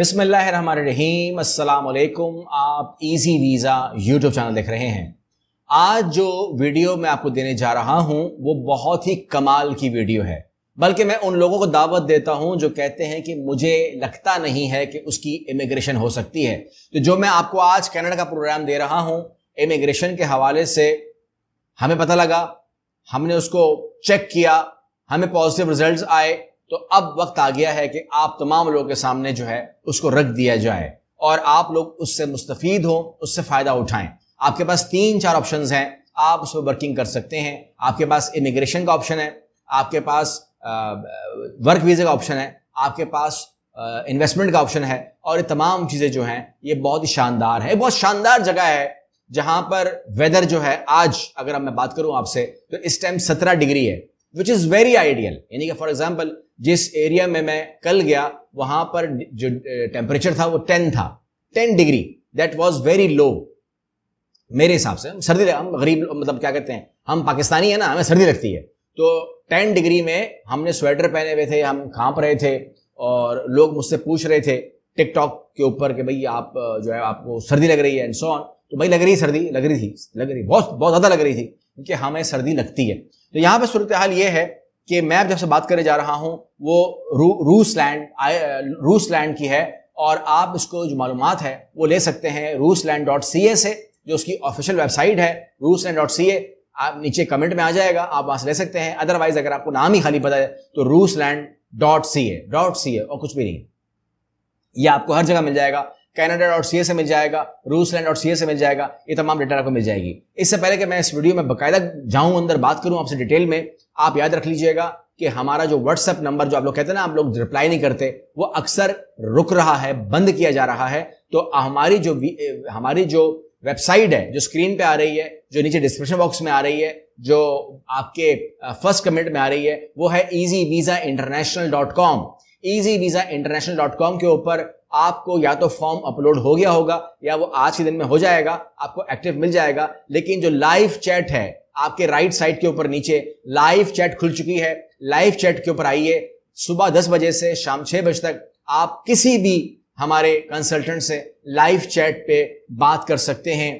अस्सलाम वालेकुम आप इजी वीज़ा यूट्यूब चैनल देख रहे हैं आज जो वीडियो मैं आपको देने जा रहा हूं वो बहुत ही कमाल की वीडियो है बल्कि मैं उन लोगों को दावत देता हूं जो कहते हैं कि मुझे लगता नहीं है कि उसकी इमिग्रेशन हो सकती है तो जो मैं आपको आज कनाडा का प्रोग्राम दे रहा हूं इमिग्रेशन के हवाले से हमें पता लगा हमने उसको चेक किया हमें पॉजिटिव रिजल्ट्स आए तो अब वक्त आ गया है कि आप तमाम लोगों के सामने जो है उसको रख दिया जाए और आप लोग उससे मुस्तफ़ हों उससे फ़ायदा उठाएं आपके पास तीन चार ऑप्शन हैं आप उस पर वर्किंग कर सकते हैं आपके पास इमिग्रेशन का ऑप्शन है आपके पास वर्क वीज़े का ऑप्शन है आपके पास इन्वेस्टमेंट का ऑप्शन है और ये तमाम चीज़ें जो हैं ये बहुत ही शानदार है बहुत शानदार जगह है जहां पर वेदर जो है आज अगर मैं बात करूं आपसे तो इस टाइम सत्रह डिग्री है विच इज़ वेरी आइडियल यानी कि फॉर एग्जाम्पल जिस एरिया में मैं कल गया वहां पर जो टेम्परेचर था वो टेन था ten degree that was very low मेरे हिसाब से सर्दी हम गरीब मतलब क्या कहते हैं हम पाकिस्तानी है ना हमें सर्दी लगती है तो टेन डिग्री में हमने स्वेटर पहने हुए थे हम कांप रहे थे और लोग मुझसे पूछ रहे थे टिकटॉक के ऊपर कि भाई आप जो है आपको सर्दी लग रही है एंड सो ऑन तो भाई लग रही सर्दी लग रही थी लग रही बहुत बहुत ज़्यादा लग रही थी क्योंकि हमें सर्दी लगती है तो यहाँ पर सूरत हाल ये है कि मैं जब से बात करने जा रहा हूँ वो रू रूस लैंड रूस लैंड की है और आप इसको जो मालूम है वो ले सकते हैं रूस लैंड डॉट सी ए से जो उसकी ऑफिशियल वेबसाइट है रूस लैंड डॉट सी ए आप नीचे कमेंट में आ जाएगा आप वहां से ले सकते हैं अदरवाइज अगर आपको नाम ही खाली पता है तो Rossland dot C A dot C A और कुछ भी नहीं ये आपको हर जगह मिल जाएगा कैनेडा डॉट सी से मिल जाएगा रूस लैंड डॉट सी से मिल जाएगा ये तमाम डेटा आपको मिल जाएगी इससे पहले कि मैं इस वीडियो में बकायदा जाऊं अंदर बात करूं आपसे डिटेल में आप याद रख लीजिएगा कि हमारा जो व्हाट्सएप नंबर जो आप लोग कहते हैं ना आप लोग रिप्लाई नहीं करते वो अक्सर रुक रहा है बंद किया जा रहा है तो हमारी जो हमारी जो वेबसाइट है जो स्क्रीन पे आ रही है जो नीचे डिस्क्रिप्शन बॉक्स में आ रही है जो आपके फर्स्ट कमेंट में आ रही है वो है easy visa international dot com easy visa international dot com के ऊपर आपको या तो फॉर्म अपलोड हो गया होगा या वो आज के दिन में हो जाएगा आपको एक्टिव मिल जाएगा लेकिन जो लाइव चैट है आपके राइट साइड के ऊपर नीचे लाइव चैट खुल चुकी है लाइव चैट के ऊपर आइए सुबह दस बजे से शाम छह बजे तक आप किसी भी हमारे कंसल्टेंट से लाइव चैट पे बात कर सकते हैं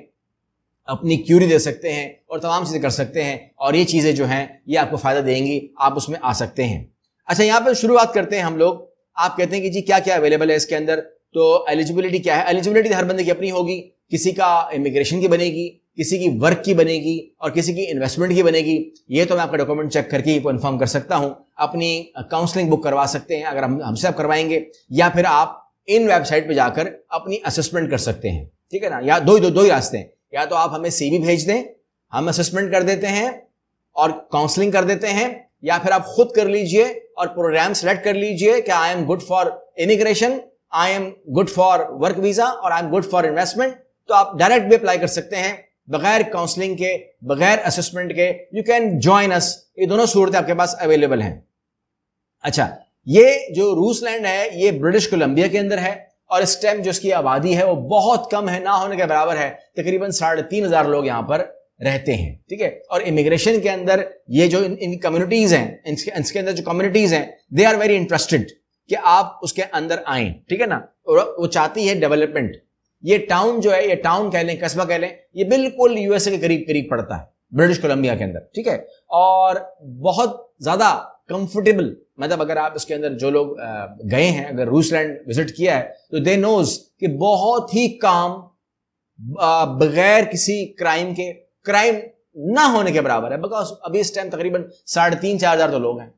अपनी क्यूरी दे सकते हैं और तमाम चीज़ें कर सकते हैं और ये चीज़ें जो हैं ये आपको फ़ायदा देंगी आप उसमें आ सकते हैं अच्छा यहाँ पर शुरुआत करते हैं हम लोग आप कहते हैं कि जी क्या क्या अवेलेबल है इसके अंदर तो एलिजिबिलिटी क्या है एलिजिबिलिटी हर बंदे की अपनी होगी किसी का इमिग्रेशन की बनेगी किसी की वर्क की बनेगी और किसी की इन्वेस्टमेंट की बनेगी ये तो मैं आपका डॉक्यूमेंट चेक करके कन्फर्म कर सकता हूँ अपनी काउंसलिंग बुक करवा सकते हैं अगर हम हमसे आप करवाएंगे या फिर आप इन वेबसाइट पर जाकर अपनी असेसमेंट कर सकते हैं ठीक है ना या दो ही दो, दो ही रास्ते हैं या तो आप हमें सी भेज दें हम असेसमेंट कर देते हैं और काउंसलिंग कर देते हैं या फिर आप खुद कर लीजिए और प्रोग्राम सेलेक्ट कर लीजिए कि I am good for immigration I am good for work visa और I am good for investment तो आप डायरेक्ट भी अप्लाई कर सकते हैं बगैर काउंसलिंग के बगैर असेसमेंट के यू कैन ज्वाइन अस ये दोनों सूरतें आपके पास अवेलेबल हैं अच्छा ये जो रूस लैंड है ये ब्रिटिश कोलंबिया के अंदर है और इस टाइम जो इसकी आबादी है वो बहुत कम है ना होने के बराबर है तकरीबन साढ़े तीन हजार लोग यहां पर रहते हैं ठीक है और इमिग्रेशन के अंदर ये जो इन, कम्युनिटीज हैं इनके इसके अंदर जो कम्युनिटीज हैं दे आर वेरी इंटरेस्टेड कि आप उसके अंदर आए ठीक है ना और वो चाहती है डेवलपमेंट ये टाउन जो है ये टाउन कह लें कस्बा कह लें ये बिल्कुल यूएसए के करीब करीब पड़ता है ब्रिटिश कोलंबिया के अंदर ठीक है और बहुत ज्यादा कंफर्टेबल मतलब अगर आप इसके अंदर जो लोग गए हैं अगर रूसलैंड विजिट किया है तो दे नोज कि बहुत ही काम बगैर किसी क्राइम के क्राइम ना होने के बराबर है बिकॉज अभी इस टाइम तकरीबन साढ़े तीन चार हजार तो लोग हैं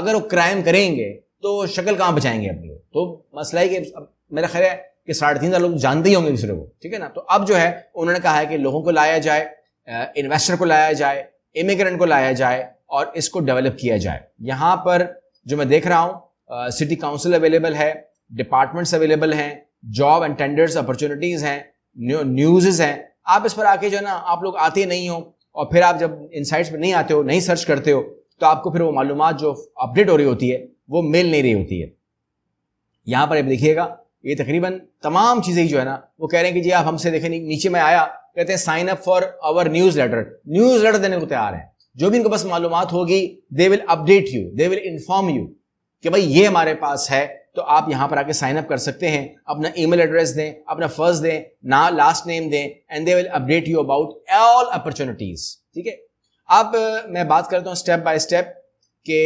अगर वो क्राइम करेंगे तो शक्ल कहाँ बचाएंगे अपनी तो मसला है कि मेरा ख्याल है कि साढ़े तीन हजार लोग जानते ही होंगे दूसरे को ठीक है ना तो अब जो है उन्होंने कहा है कि लोगों को लाया जाए इन्वेस्टर को लाया जाए इमिग्रेंट को लाया जाए और इसको डेवलप किया जाए यहाँ पर जो मैं देख रहा हूँ सिटी काउंसिल अवेलेबल है डिपार्टमेंट्स अवेलेबल हैं जॉब एंड टेंडर्स अपॉर्चुनिटीज़ हैं न्यूज़ हैं आप इस पर आके जो है ना आप लोग आते नहीं हो और फिर आप जब इनसाइट्स पर नहीं आते हो नहीं सर्च करते हो तो आपको फिर वो मालूम जो अपडेट हो रही होती है वो मिल नहीं रही होती है यहाँ पर आप देखिएगा ये तकरीबन तमाम चीज़ें ही जो है ना वो कह रहे हैं कि जी आप हमसे देखें नीचे में आया कहते हैं sign up for our newsletter newsletter देने को तैयार है जो भी इनको बस मालूम होगी they will update you they will inform you कि भाई ये हमारे पास है तो आप यहाँ पर आके साइन अप कर सकते हैं अपना ईमेल एड्रेस दें अपना फर्स्ट दें ना लास्ट नेम दें and they will update you about all opportunities ठीक है अब मैं बात करता हूँ स्टेप बाय स्टेप के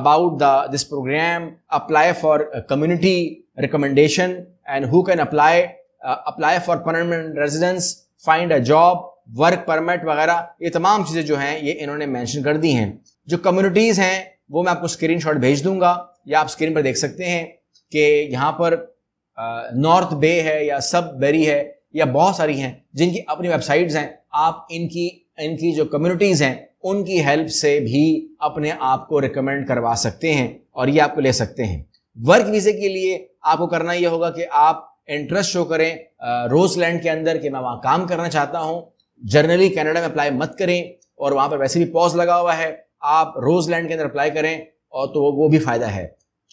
about the this program apply for community recommendation and who can apply apply for permanent residence find a job work permit वगैरह ये तमाम चीज़ें जो हैं ये इन्होंने मेंशन कर दी हैं जो कम्युनिटीज़ हैं वो मैं आपको स्क्रीनशॉट भेज दूंगा या आप स्क्रीन पर देख सकते हैं कि यहाँ पर नॉर्थ बे है या सब बेरी है या बहुत सारी हैं जिनकी अपनी वेबसाइट्स हैं आप इनकी इनकी जो कम्युनिटीज़ हैं उनकी हेल्प से भी अपने आप को रिकमेंड करवा सकते हैं और ये आपको ले सकते हैं वर्क वीज़े के लिए आपको करना यह होगा कि आप इंटरेस्ट शो करें रोजलैंड के अंदर कि मैं वहाँ काम करना चाहता हूँ जर्नली कनाडा में अप्लाई मत करें और वहाँ पर वैसे भी पॉज लगा हुआ है आप रोजलैंड के अंदर अप्लाई करें और तो वो भी फायदा है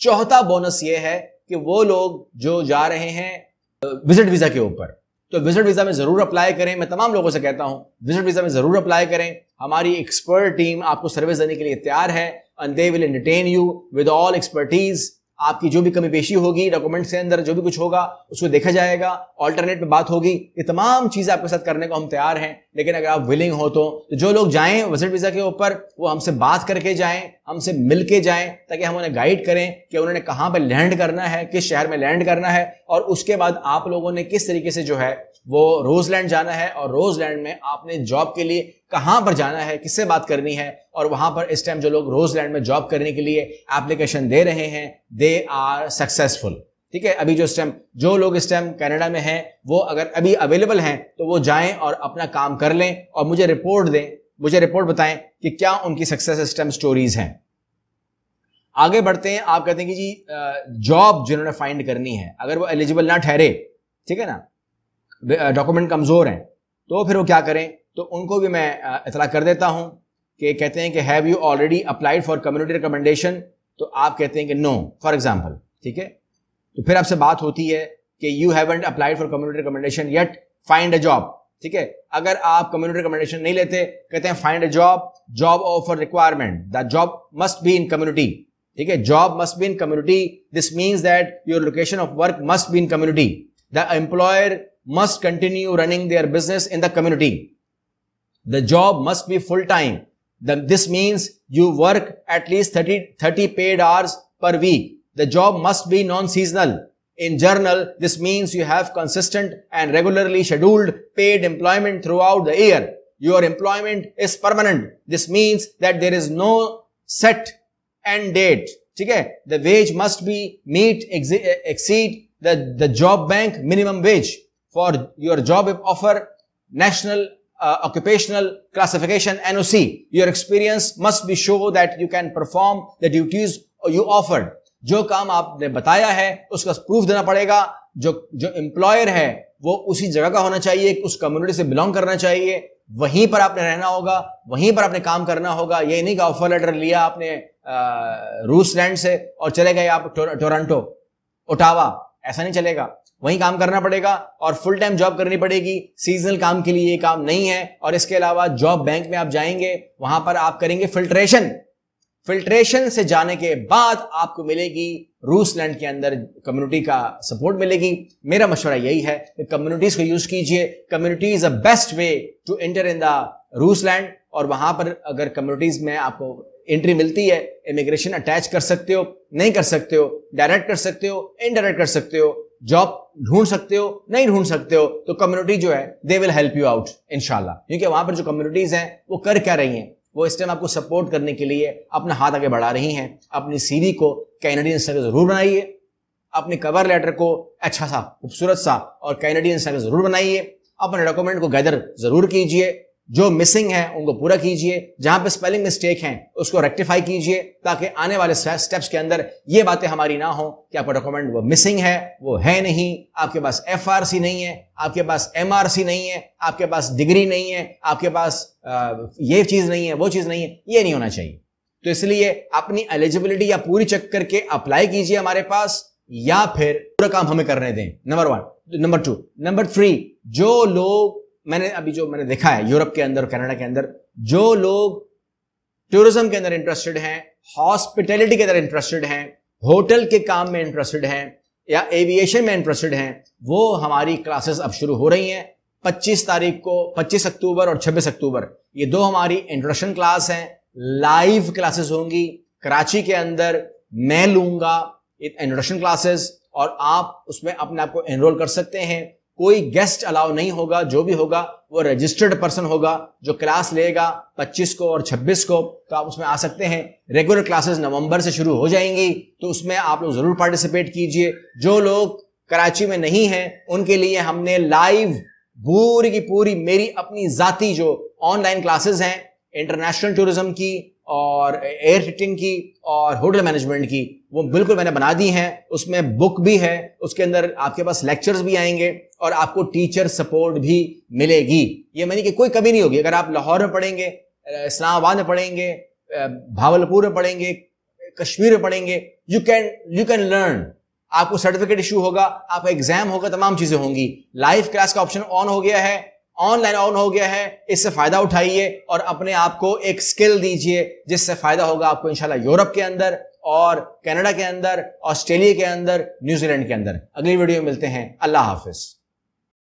चौथा बोनस ये है कि वो लोग जो जा रहे हैं विजिट वीजा के ऊपर तो विजिट वीजा में जरूर अप्लाई करें मैं तमाम लोगों से कहता हूं विजिट वीजा में जरूर अप्लाई करें हमारी एक्सपर्ट टीम आपको सर्विस देने के लिए तैयार है and they will entertain you with all expertise आपकी जो भी कमी पेशी होगी डॉक्यूमेंट्स के अंदर जो भी कुछ होगा उसको देखा जाएगा ऑल्टरनेट में बात होगी ये तमाम चीज़ें आपके साथ करने को हम तैयार हैं लेकिन अगर आप विलिंग हो तो, तो जो लोग जाएं विजिट वीज़ा के ऊपर वो हमसे बात करके जाएं हमसे मिल के जाएं ताकि हम उन्हें गाइड करें कि उन्होंने कहाँ पर लैंड करना है किस शहर में लैंड करना है और उसके बाद आप लोगों ने किस तरीके से जो है वो रोजलैंड जाना है और रोजलैंड में आपने जॉब के लिए कहाँ पर जाना है किससे बात करनी है और वहां पर इस टाइम जो लोग रोजलैंड में जॉब करने के लिए एप्लीकेशन दे रहे हैं दे आर सक्सेसफुल ठीक है अभी जो इस टाइम जो लोग इस टाइम कनाडा में हैं वो अगर अभी अवेलेबल हैं तो वो जाएं और अपना काम कर लें और मुझे रिपोर्ट दें मुझे रिपोर्ट बताएं कि क्या उनकी सक्सेस इस टाइम स्टोरीज हैं आगे बढ़ते हैं आप कहते हैं कि जी जॉब जिन्होंने फाइंड करनी है अगर वो एलिजिबल ना ठहरे ठीक है ना डॉक्यूमेंट कमज़ोर हैं तो फिर वो क्या करें तो उनको भी मैं इतला कर देता हूँ कि कहते हैं कि have you already applied for community recommendation तो आप कहते हैं कि नो फॉर एग्जाम्पल ठीक है तो फिर आपसे बात होती है कि you haven't applied for community recommendation yet find a job ठीक है अगर आप कम्युनिटी रिकमेंडेशन नहीं लेते कहते हैं find a job job offer requirement the job must be in community ठीक है job must be in community this means that your location of work must be in community the employer must continue running their business in the community. The job must be full-time. This means you work at least 30, 30 paid hours per week. The job must be non-seasonal. In journal, this means you have consistent and regularly scheduled paid employment throughout the year. Your employment is permanent. This means that there is no set end date. ठीक है the wage must be exceed the the job bank minimum wage. for your job offer national uh, occupational classification your experience must be show that you can perform the duties duties you offered. जो काम आपने बताया है उसका proof देना पड़ेगा जो जो एम्प्लॉयर है वो उसी जगह का होना चाहिए उस कम्युनिटी से बिलोंग करना चाहिए वहीं पर आपने रहना होगा वहीं पर आपने काम करना होगा ये नहीं कि ऑफर लेटर लिया आपने रूस लैंड से और चले गए आप टोरंटो ओटावा ऐसा नहीं चलेगा वहीं काम करना पड़ेगा और फुल टाइम जॉब करनी पड़ेगी सीजनल काम के लिए ये काम नहीं है और इसके अलावा जॉब बैंक में आप जाएंगे वहां पर आप करेंगे फिल्ट्रेशन फिल्ट्रेशन से जाने के बाद आपको मिलेगी रूसलैंड के अंदर कम्युनिटी का सपोर्ट मिलेगी मेरा मशवरा यही है कि कम्युनिटीज को यूज कीजिए community is a best way to enter in the Rossland और वहां पर अगर कम्युनिटीज में आपको एंट्री मिलती है इमिग्रेशन अटैच कर सकते हो नहीं कर सकते हो डायरेक्ट कर सकते हो इनडायरेक्ट कर सकते हो जॉब ढूंढ सकते हो नहीं ढूंढ सकते हो तो कम्युनिटी जो है they will help you out इनशाला क्योंकि वहां पर जो कम्युनिटीज हैं वो कर क्या रही हैं वो इस टाइम आपको सपोर्ट करने के लिए अपना हाथ आगे बढ़ा रही हैं अपनी सीरी को कैनेडियन स्टाइल जरूर बनाइए अपने कवर लेटर को अच्छा सा खूबसूरत सा और कैनेडियन स्टाइल जरूर बनाइए अपने डॉक्यूमेंट को गैदर जरूर कीजिए जो मिसिंग है उनको पूरा कीजिए जहां पे स्पेलिंग मिस्टेक है उसको रेक्टिफाई कीजिए ताकि आने वाले स्टेप्स के अंदर ये बातें हमारी ना हो कि आपका डॉक्यूमेंट वो मिसिंग है वो है नहीं आपके पास एफ नहीं है आपके पास एम नहीं है आपके पास डिग्री नहीं है आपके पास ये चीज नहीं है वो चीज नहीं है ये नहीं होना चाहिए तो इसलिए अपनी एलिजिबिलिटी या पूरी चेक करके अप्लाई कीजिए हमारे पास या फिर पूरा काम हमें करने दें number one number two number three जो लोग मैंने अभी जो मैंने देखा है यूरोप के अंदर कनाडा के अंदर जो लोग टूरिज्म के अंदर इंटरेस्टेड हैं हॉस्पिटैलिटी के अंदर इंटरेस्टेड हैं होटल के काम में इंटरेस्टेड हैं या एविएशन में इंटरेस्टेड हैं वो हमारी क्लासेस अब शुरू हो रही हैं 25 तारीख को 25 अक्टूबर और 26 अक्टूबर ये दो हमारी इंट्रोडक्शन क्लास हैं लाइव क्लासेस होंगी कराची के अंदर मैं लूंगा इंट्रोडक्शन क्लासेस और आप उसमें अपने आप को एनरोल कर सकते हैं कोई गेस्ट अलाउ नहीं होगा जो भी होगा वो रजिस्टर्ड पर्सन होगा जो क्लास लेगा 25 को और 26 को तो आप उसमें आ सकते हैं रेगुलर क्लासेस नवंबर से शुरू हो जाएंगी तो उसमें आप लोग जरूर पार्टिसिपेट कीजिए जो लोग कराची में नहीं हैं उनके लिए हमने लाइव पूरी की पूरी मेरी अपनी जाति जो ऑनलाइन क्लासेस हैं इंटरनेशनल टूरिज्म की और एयर फिटिंग की और होटल मैनेजमेंट की वो बिल्कुल मैंने बना दी हैं उसमें बुक भी है उसके अंदर आपके पास लेक्चर्स भी आएंगे और आपको टीचर सपोर्ट भी मिलेगी ये मैंने कि कोई कमी नहीं होगी अगर आप लाहौर में पढ़ेंगे इस्लामाबाद में पढ़ेंगे भावलपुर में पढ़ेंगे कश्मीर में पढ़ेंगे you can you can learn आपको सर्टिफिकेट इशू होगा आपका एग्जाम होगा तमाम चीज़ें होंगी लाइव क्लास का ऑप्शन ऑन हो गया है ऑनलाइन ऑन हो गया है इससे फायदा उठाइए और अपने आप को एक स्किल दीजिए जिससे फायदा होगा आपको इंशाल्लाह यूरोप के अंदर और कनाडा के अंदर ऑस्ट्रेलिया के अंदर न्यूजीलैंड के अंदर अगली वीडियो में मिलते हैं अल्लाह हाफिज़